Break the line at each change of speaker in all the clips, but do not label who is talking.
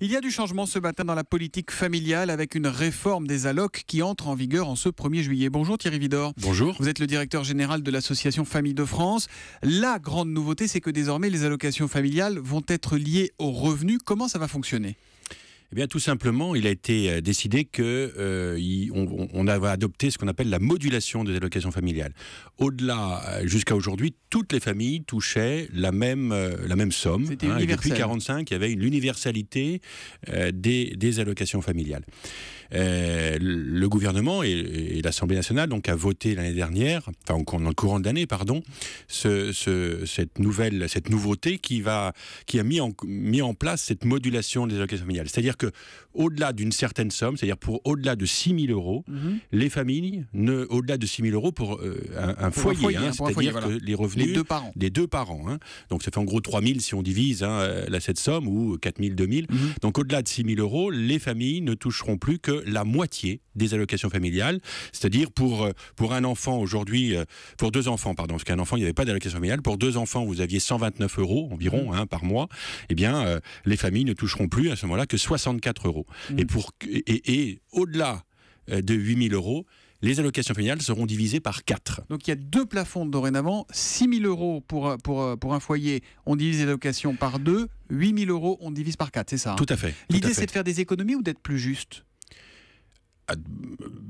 Il y a du changement ce matin dans la politique familiale avec une réforme des allocs qui entre en vigueur en ce 1er juillet. Bonjour Thierry Vidor. Bonjour. Vous êtes le directeur général de l'association Famille de France. La grande nouveauté, c'est que désormais les allocations familiales vont être liées aux revenus. Comment ça va
fonctionner eh bien, tout simplement, il a été euh, décidé que euh, on, avait adopté ce qu'on appelle la modulation des allocations familiales. Au-delà, euh, jusqu'à aujourd'hui, toutes les familles touchaient la même, la même somme. Hein, depuis 45, il y avait une universalité des, des allocations familiales. Euh, le gouvernement et, l'Assemblée nationale donc a voté l'année dernière, enfin en le courant de l'année pardon, ce, cette nouvelle, cette nouveauté qui va, qui a mis en, mis en place cette modulation des allocations familiales. C'est-à-dire que au-delà d'une certaine somme, c'est-à-dire pour au-delà de 6 000 euros, mhm. les familles, ne, au-delà de 6 000 euros pour euh, un, un, foyer, hein, hein c'est-à-dire les revenus des deux parents, hein. donc ça fait en gros 3 000 si on divise hein, euh, cette somme ou 4 000, 2 000. Donc au-delà de 6 000 euros, les familles ne toucheront plus que la moitié des allocations familiales, c'est-à-dire pour, euh, pour un enfant aujourd'hui, euh, pour deux enfants, pardon, parce qu'un enfant, il n'y avait pas d'allocation familiale, pour deux enfants, vous aviez 129 euros environ mmh. hein, par mois, eh bien, euh, les familles ne toucheront plus à ce moment-là que 64 euros. Mmh. Et, et, au-delà de 8000 euros, les allocations familiales seront divisées par 4.
Donc il y a deux plafonds dorénavant, 6 000 euros pour, pour, pour un foyer, on divise les allocations par 2, 8 000 euros, on divise par 4, c'est ça hein Tout à
fait. L'idée c'est de
faire des économies ou d'être plus juste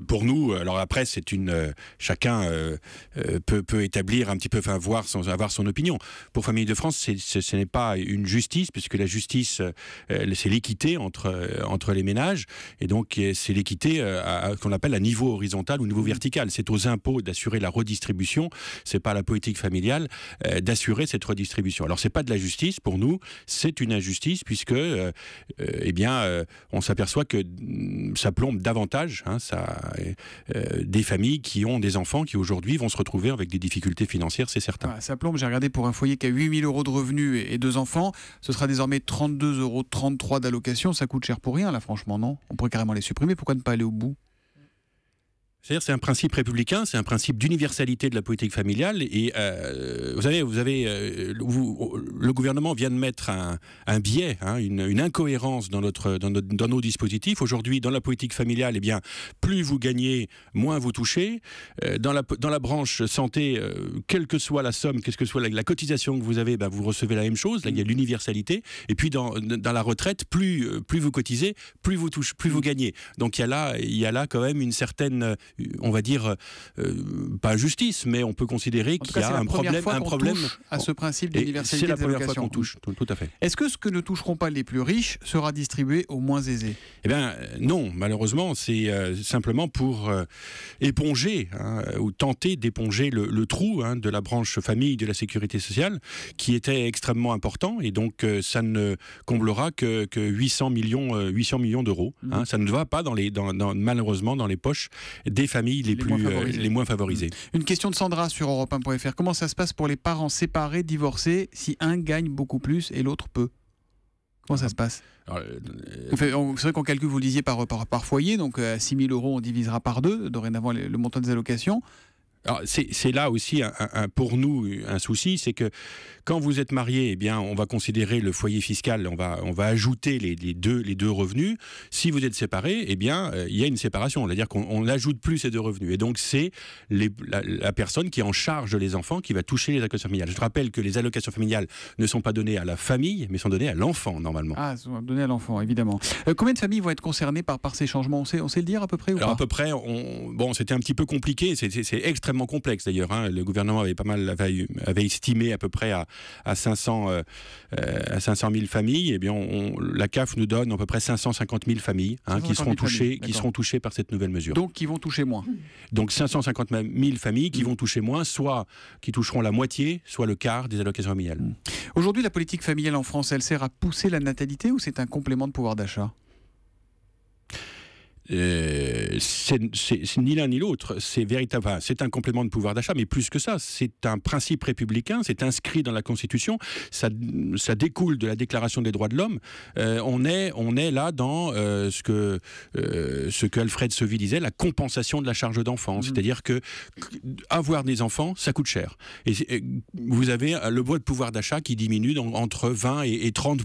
pour nous, alors après, c'est une euh, chacun euh, euh, peut, peut, établir un petit peu, enfin voir sans avoir son opinion. Pour Famille de France, ce n'est pas une justice puisque la justice, c'est l'équité entre entre les ménages et donc c'est l'équité qu'on appelle à niveau horizontal ou niveau mmh. vertical. C'est aux impôts d'assurer la redistribution. C'est pas la politique familiale d'assurer cette redistribution. Alors c'est pas de la justice pour nous, c'est une injustice puisque eh bien on s'aperçoit que mm, ça plombe davantage Hein, ça, euh, des familles qui ont des enfants qui aujourd'hui vont se retrouver avec des difficultés financières, c'est certain. ça plombe,
j'ai regardé pour un foyer qui a 8000 euros de revenus et, deux enfants, ce sera désormais 32,33 euros d'allocation, ça coûte cher pour rien là franchement, non On pourrait carrément les supprimer, pourquoi ne pas aller au bout
c'est-à-dire, c'est un principe républicain, c'est un principe d'universalité de la politique familiale. Et euh, vous savez, vous avez, euh, vous, le gouvernement vient de mettre un, biais, hein, une, incohérence dans notre, dans, nos dispositifs. Aujourd'hui, dans la politique familiale, et eh bien, plus vous gagnez, moins vous touchez. Euh, dans la dans la branche santé, quelle que soit la somme, quelle que soit la, cotisation que vous avez, bah, vous recevez la même chose. Là, il y a l'universalité. Et puis dans, dans la retraite, plus plus vous cotisez, plus vous touchez, plus vous gagnez. Donc il y là, il y a là quand même une certaine on va dire, euh, pas justice, mais on peut considérer qu'il y a un problème, un problème à ce principe d'universalité. C'est la première fois qu'on touche, tout, à fait.
Est-ce que ce que ne toucheront pas les plus riches sera
distribué aux moins aisés Eh bien, euh, non, malheureusement, c'est euh, simplement pour éponger hein, ou tenter d'éponger le, trou hein, de la branche famille de la sécurité sociale, qui était extrêmement important, et donc ça ne comblera que, 800 millions, 800 millions d'euros. Hein. Mmh. Ça ne va pas dans les, malheureusement dans les poches des familles les, plus moins euh, les moins favorisées. Mmh. Une question de Sandra sur Europe 1.fr. Comment ça se passe pour les parents
séparés, divorcés, si un gagne beaucoup plus et l'autre peu Comment ça se passe euh, euh, C'est vrai qu'on calcule, vous le disiez, par, par, par foyer, donc à 6 000 euros, on divisera par deux,
dorénavant le montant des allocations c'est là aussi, un, pour nous, un souci, c'est que quand vous êtes marié, eh bien, on va considérer le foyer fiscal, on va, on va ajouter les, deux, les deux revenus. Si vous êtes séparé, eh bien, euh, il y a une séparation, On à dire qu'on n'ajoute plus ces deux revenus. Et donc, c'est la, personne qui en charge les enfants qui va toucher les allocations familiales. Je rappelle que les allocations familiales ne sont pas données à la famille, mais sont données à l'enfant, normalement.
Ah, sont données à l'enfant, évidemment. Euh, combien de familles vont être concernées par, ces changements on sait, le dire à peu près ou
Alors, pas à peu près, bon, c'était un petit peu compliqué, c'est extrêmement complexe d'ailleurs. Hein. Le gouvernement avait pas mal avait, estimé à peu près à, à 500 euh, euh, à 500 000 familles. Et eh bien, la CAF nous donne à peu près 550 000 familles hein, qui seront touchées, qui seront touchées par cette nouvelle mesure. Donc, qui vont toucher moins. Donc, 550 000 familles qui mm. vont toucher moins, soit qui toucheront la moitié, soit le quart des allocations familiales. Mm. Aujourd'hui, la politique familiale en France, elle sert à pousser la natalité ou c'est un complément
de pouvoir d'achat
euh, c'est ni l'un ni l'autre. C'est c'est un complément de pouvoir d'achat, mais plus que ça, c'est un principe républicain. C'est inscrit dans la Constitution. Ça, découle de la Déclaration des droits de l'homme. Euh, on est, on est là dans euh, ce que euh, ce Alfred Sauvy disait, la compensation de la charge d'enfants mmh. C'est-à-dire que avoir des enfants, ça coûte cher. Et, vous avez le bois de pouvoir d'achat qui diminue entre 20 et, 30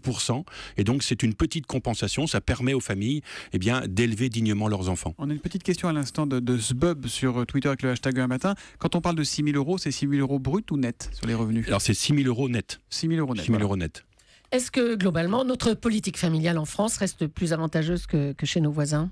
et donc c'est une petite compensation. Ça permet aux familles, eh bien, d'élever dignement leurs enfants
petite question à l'instant de, de Zbub sur euh, Twitter avec le hashtag un matin. Quand on parle de 6 000 euros, c'est 6 000 euros brut ou net sur les revenus Alors
c'est 6 000 euros net. 6 000 euros net. euros net.
Est-ce que globalement, notre politique familiale en France reste plus avantageuse que, que chez nos voisins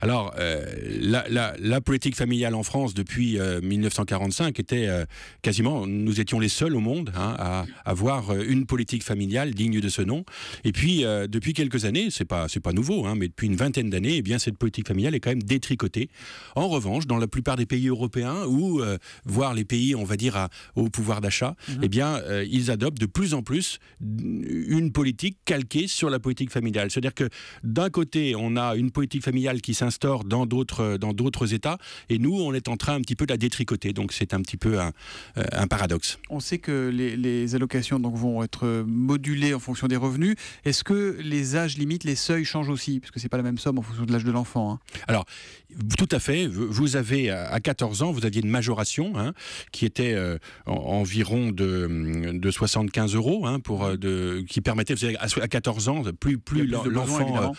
alors, euh, la, politique familiale en France depuis 1945 euh, était euh, quasiment, nous étions les seuls au monde hein, à avoir une politique familiale digne de ce nom. Et puis, depuis quelques années, c'est pas c'est pas nouveau, hein, mais depuis une vingtaine d'années, eh bien cette politique familiale est quand même détricotée. En revanche, dans la plupart des pays européens ou voire les pays, on va dire, à, au pouvoir d'achat, mhm. eh bien, ils adoptent de plus en plus une politique calquée sur la politique familiale. C'est-à-dire que d'un côté, on a une politique familiale qui s'installe dans d'autres euh, dans d'autres États. Et nous, on est en train un petit peu de la détricoter. Donc c'est un petit peu un, euh, paradoxe. On sait que
les, allocations donc vont être modulées en fonction des revenus. Est-ce que les âges limites, les seuils changent aussi Parce que c'est pas la même somme en fonction de l'âge de l'enfant. Hein.
Alors tout à fait. Vous avez à 14 ans, vous aviez une majoration hein, qui était euh, environ de, de 75 euros hein, pour de, qui permettait à 14 ans plus plus l'enfant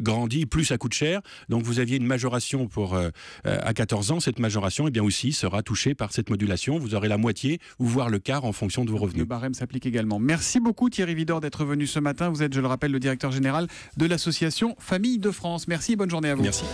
grandit, plus ça coûte cher. Donc vous vous aviez une majoration pour euh, euh, à 14 ans, cette majoration, et eh bien aussi sera touchée par cette modulation. Vous aurez la moitié ou voire le quart en fonction de vos revenus. Le barème s'applique également. Merci beaucoup Thierry Vidor d'être venu ce matin. Vous êtes, je le rappelle, le directeur général
de l'association Famille de France. Merci, bonne journée à vous. Merci.